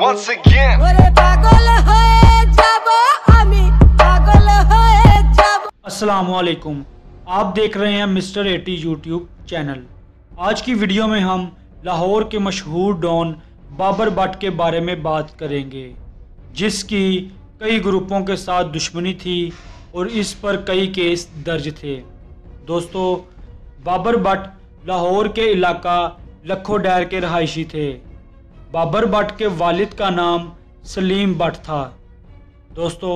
once again. असलकुम आप देख रहे हैं मिस्टर एटी यूट्यूब चैनल आज की वीडियो में हम लाहौर के मशहूर डॉन बाबर भट्ट के बारे में बात करेंगे जिसकी कई ग्रुपों के साथ दुश्मनी थी और इस पर कई केस दर्ज थे दोस्तों बाबर भट्ट लाहौर के इलाका लखो डैर के रहायशी थे बाबर भट्ट के वालिद का नाम सलीम भट्ट था दोस्तों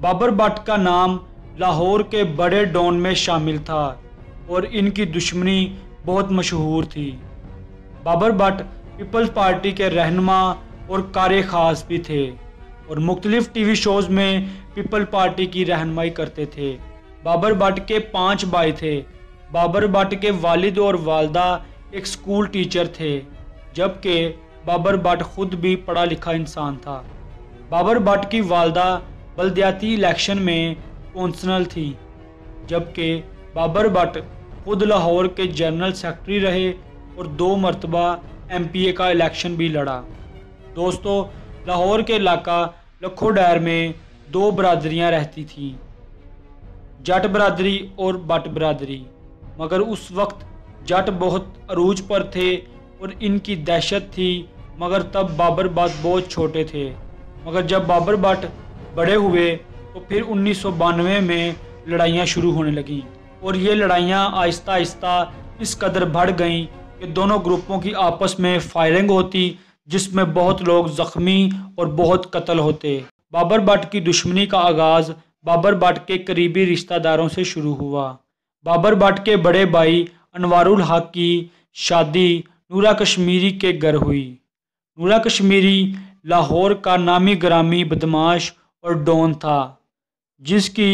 बाबर भट्ट का नाम लाहौर के बड़े डॉन में शामिल था और इनकी दुश्मनी बहुत मशहूर थी बाबर भट्ट पीपल्स पार्टी के रहनमा और कार्य खास भी थे और मुख्तलिफ टीवी शोज़ में पीपल पार्टी की रहनमाई करते थे बाबर भट्ट के पांच भाई थे बाबर भट्ट के वालिद और वालदा एक स्कूल टीचर थे जबकि बाबर भट्ट खुद भी पढ़ा लिखा इंसान था बाबर भट्ट की वालदा बलदियाती इलेक्शन में कौंसनल थी जबकि बाबर भट्ट खुद लाहौर के जनरल सेक्रेटरी रहे और दो मरतबा एमपीए का इलेक्शन भी लड़ा दोस्तों लाहौर के इलाका लखोडैर में दो बरदरियाँ रहती थीं जट बरदरी और बट बरदरी मगर उस वक्त जट बहुत अरूज पर थे और इनकी दहशत थी मगर तब बाबर बात बहुत छोटे थे मगर जब बाबर बाट बड़े हुए तो फिर उन्नीस में लड़ाइयाँ शुरू होने लगीं और ये लड़ाइयाँ आहिस्ता आहिस्ता इस कदर बढ़ गईं कि दोनों ग्रुपों की आपस में फायरिंग होती जिसमें बहुत लोग ज़ख्मी और बहुत कत्ल होते बाबर बाट की दुश्मनी का आगाज़ बाबर बाट के करीबी रिश्तेदारों से शुरू हुआ बाबर बाट के बड़े भाई अनवारुल हक की शादी नूरा कश्मीरी के घर हुई नूरा कश्मीरी लाहौर का नामी ग्रामी बदमाश और डॉन था जिसकी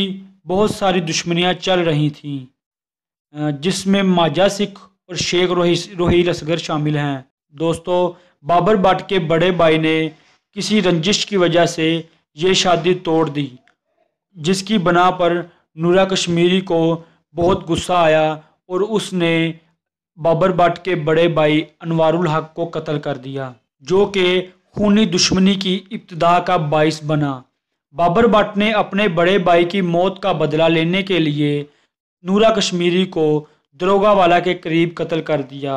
बहुत सारी दुश्मनियां चल रही थीं जिसमें माजा सिख और शेख रोही रोही असगर शामिल हैं दोस्तों बाबर भट्ट के बड़े भाई ने किसी रंजिश की वजह से ये शादी तोड़ दी जिसकी बना पर नूरा कश्मीरी को बहुत गुस्सा आया और उसने बाबर भट्ट के बड़े भाई अनवारुल हक को कत्ल कर दिया जो कि खूनी दुश्मनी की इब्तदा का बाइस बना बाबर भट्ट ने अपने बड़े भाई की मौत का बदला लेने के लिए नूरा कश्मीरी को दरोगावाला के करीब कत्ल कर दिया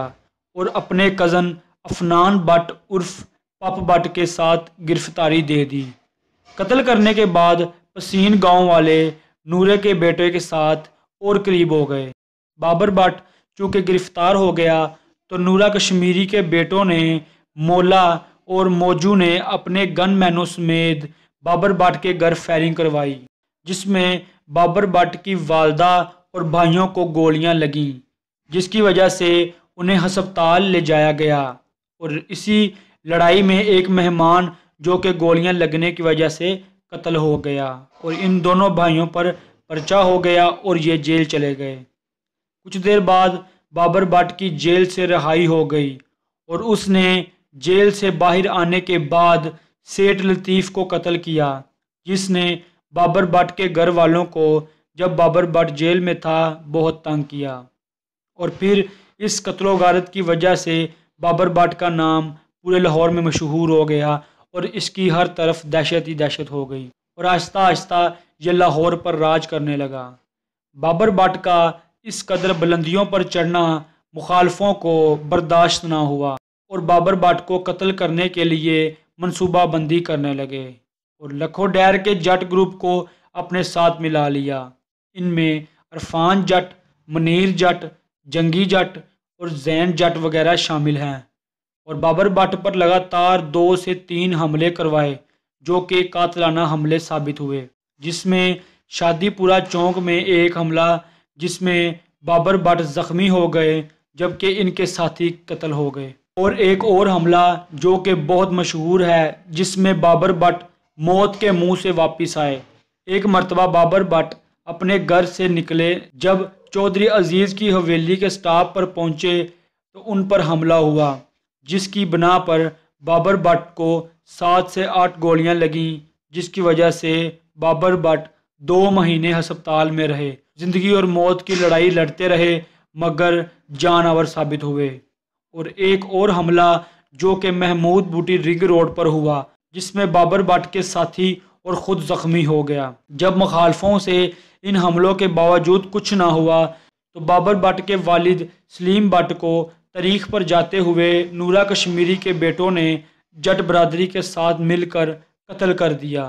और अपने कज़न अफनान भट्ट उर्फ पप भट्ट के साथ गिरफ्तारी दे दी कत्ल करने के बाद पसीन गांव वाले नूरे के बेटे के साथ और करीब हो गए बाबर भट्ट चूँकि गिरफ्तार हो गया तो नूरा कश्मीरी के बेटों ने मोला और मौजू ने अपने गनमैनों समेत बाबर भट्ट के घर फायरिंग करवाई जिसमें बाबर भट्ट की वालदा और भाइयों को गोलियां लगीं जिसकी वजह से उन्हें हस्पताल ले जाया गया और इसी लड़ाई में एक मेहमान जो कि गोलियां लगने की वजह से कत्ल हो गया और इन दोनों भाइयों पर पर्चा हो गया और ये जेल चले गए कुछ देर बाद बाबर भट्ट की जेल से रिहाई हो गई और उसने जेल से बाहर आने के बाद सेठ लतीफ़ को कत्ल किया जिसने बाबर भट्ट के घर वालों को जब बाबर भट्ट जेल में था बहुत तंग किया और फिर इस कत्लो गारत की वजह से बाबर भट्ट का नाम पूरे लाहौर में मशहूर हो गया और इसकी हर तरफ दहशत ही दहशत हो गई और आहिस्ता आहिस्ता ये लाहौर पर राज करने लगा बाबर भट्ट का इस कदर बुलंदियों पर चढ़ना मुखालफों को बर्दाश्त ना हुआ और बाबर भट्ट को कत्ल करने के लिए मनसूबाबंदी करने लगे और लखो डैर के जट ग्रुप को अपने साथ मिला लिया इनमें अरफान जट मनीर जट जंगी जट और जैन जट वगैरह शामिल हैं और बाबर भट्ट पर लगातार दो से तीन हमले करवाए जो कि कातलाना हमले साबित हुए जिसमें शादीपुरा चौक में एक हमला जिसमें बाबर भट्ट ज़ख्मी हो गए जबकि इनके साथी कत्ल हो गए और एक और हमला जो कि बहुत मशहूर है जिसमें बाबर भट्ट मौत के मुंह से वापस आए एक मरतबा बाबर भट्ट अपने घर से निकले जब चौधरी अजीज़ की हवेली के स्टाफ पर पहुंचे तो उन पर हमला हुआ जिसकी बना पर बाबर भट्ट को सात से आठ गोलियां लगीं जिसकी वजह से बाबर भट्ट दो महीने हस्पताल में रहे ज़िंदगी और मौत की लड़ाई लड़ते रहे मगर जानवर साबित हुए और एक और हमला जो कि महमूद बूटी रिग रोड पर हुआ जिसमें बाबर भट्ट के साथी और ख़ुद ज़ख्मी हो गया जब मुखालफों से इन हमलों के बावजूद कुछ ना हुआ तो बाबर भट्ट के वालिद सलीम भट्ट को तारीख पर जाते हुए नूरा कश्मीरी के बेटों ने जट बरदरी के साथ मिलकर कत्ल कर दिया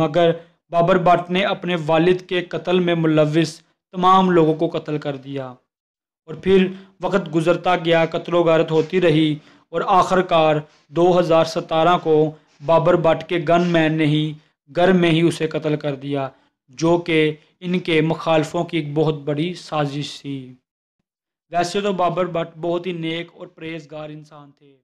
मगर बाबर भट्ट ने अपने वालिद के कत्ल में मुलविस तमाम लोगों को कत्ल कर दिया और फिर वक्त गुजरता गया कत्लो गारत होती रही और आखिरकार 2017 को बाबर भट्ट के गन मैन ने ही घर में ही उसे कत्ल कर दिया जो कि इनके मुखालफों की एक बहुत बड़ी साजिश थी वैसे तो बाबर भट्ट बहुत ही नेक और परहेजगार इंसान थे